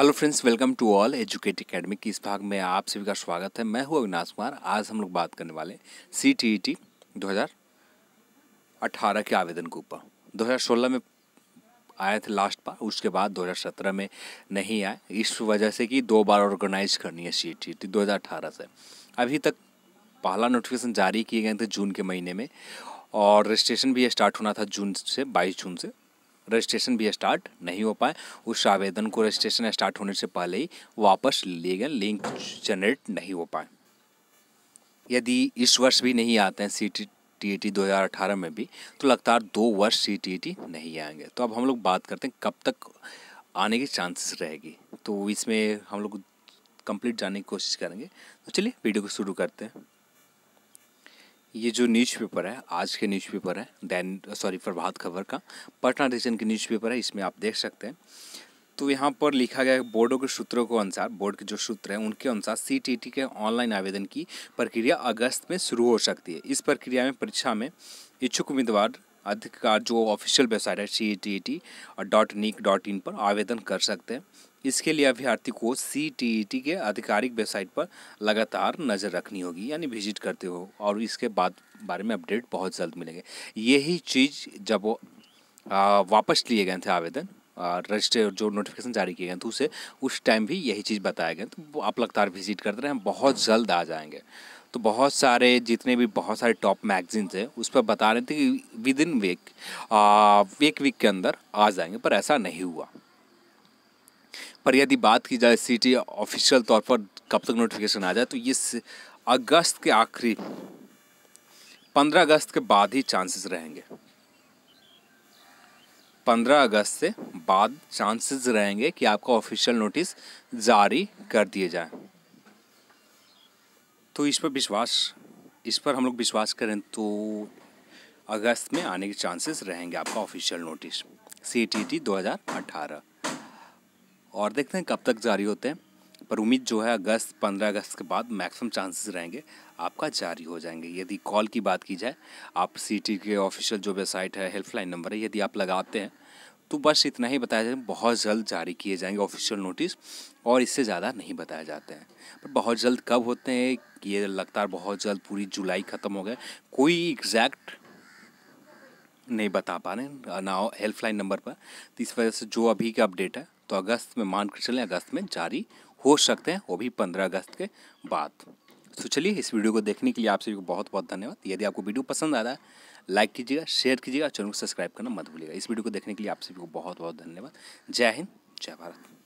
hello friends welcome to all educate academy की इस भाग में आप सभी का स्वागत है मैं हूं अविनाश कुमार आज हम लोग बात करने वाले सी टी ई टी दो हज़ार के आवेदन के ऊपर दो हज़ार सोलह में आए थे लास्ट बार उसके बाद दो हज़ार सत्रह में नहीं आए इस वजह से कि दो बार ऑर्गेनाइज करनी है सी टी ई टी दो हज़ार अठारह से अभी तक पहला नोटिफिकेशन जारी किए गए थे जून के महीने में और रजिस्ट्रेशन भी स्टार्ट होना था जून से बाईस जून से रजिस्ट्रेशन भी स्टार्ट नहीं हो पाए उस आवेदन को रजिस्ट्रेशन स्टार्ट होने से पहले ही वापस लिए गए लिंक जनरेट नहीं हो पाए यदि इस वर्ष भी नहीं आते हैं सी टी टी दो हज़ार अठारह में भी तो लगातार दो वर्ष सी टी टी नहीं आएंगे तो अब हम लोग बात करते हैं कब तक आने की चांसेस रहेगी तो इसमें हम लोग कंप्लीट जाने की कोशिश करेंगे तो चलिए वीडियो को शुरू करते हैं ये जो न्यूज पेपर है आज के न्यूज पेपर है दैन सॉरी प्रभात खबर का पटना रीजन न्यूज पेपर है इसमें आप देख सकते हैं तो यहाँ पर लिखा गया है बोर्डों के सूत्रों के अनुसार बोर्ड के जो सूत्र हैं उनके अनुसार सी के ऑनलाइन आवेदन की प्रक्रिया अगस्त में शुरू हो सकती है इस प्रक्रिया में परीक्षा में इच्छुक उम्मीदवार अधिकार जो ऑफिशियल वेबसाइट है सी और डॉट नीक डॉट इन पर आवेदन कर सकते हैं इसके लिए अभ्यर्थी को सी टी e के आधिकारिक वेबसाइट पर लगातार नज़र रखनी होगी यानी विजिट करते हो और इसके बाद बारे में अपडेट बहुत जल्द मिलेंगे यही चीज़ जब वापस लिए गए थे आवेदन रजिस्टर जो नोटिफिकेशन जारी किए गए थे उसे उस टाइम भी यही चीज़ बताया गया तो आप लगातार विजिट करते रहें बहुत जल्द आ जाएंगे तो बहुत सारे जितने भी बहुत सारे टॉप मैगजीन्स हैं उस पर बता रहे थे कि विद इन वीक एक वीक के अंदर आ जाएंगे पर ऐसा नहीं हुआ पर यदि बात की जाए सिटी ऑफिशियल तौर पर कब तक नोटिफिकेशन आ जाए तो ये अगस्त के आखिरी पंद्रह अगस्त के बाद ही चांसेस रहेंगे पंद्रह अगस्त से बाद चांसेस रहेंगे कि आपका ऑफिशियल नोटिस जारी कर दिए जाए तो इस पर विश्वास इस पर हम लोग विश्वास करें तो अगस्त में आने के चांसेस रहेंगे आपका official notice C T T दो हज़ार अठारह और देखते हैं कब तक जारी होते हैं पर उम्मीद जो है अगस्त पंद्रह अगस्त के बाद मैक्सिमम चांसेस रहेंगे आपका जारी हो जाएंगे यदि कॉल की बात की जाए आप सिटी के ऑफिशियल जो वेबसाइट है हेल्पलाइन नंबर है यदि आप लगाते हैं तो बस इतना ही बताया जाए बहुत जल्द जारी किए जाएंगे ऑफिशियल नोटिस और इससे ज़्यादा नहीं बताए जाते हैं पर बहुत जल्द कब होते हैं ये लगातार बहुत जल्द पूरी जुलाई ख़त्म हो गए कोई एग्जैक्ट नहीं बता पा रहे ना हेल्पलाइन नंबर पर तो इस वजह से जो अभी का अपडेट है तो अगस्त में मान कर चलें अगस्त में जारी हो सकते हैं वो भी पंद्रह अगस्त के बाद तो चलिए इस वीडियो को देखने के लिए आप सभी को बहुत बहुत धन्यवाद यदि आपको वीडियो पसंद आ रहा है लाइक कीजिएगा शेयर कीजिएगा चैनल को सब्सक्राइब करना मत भूलिएगा इस वीडियो को देखने के लिए आप सभी को बहुत बहुत धन्यवाद जय हिंद जय भारत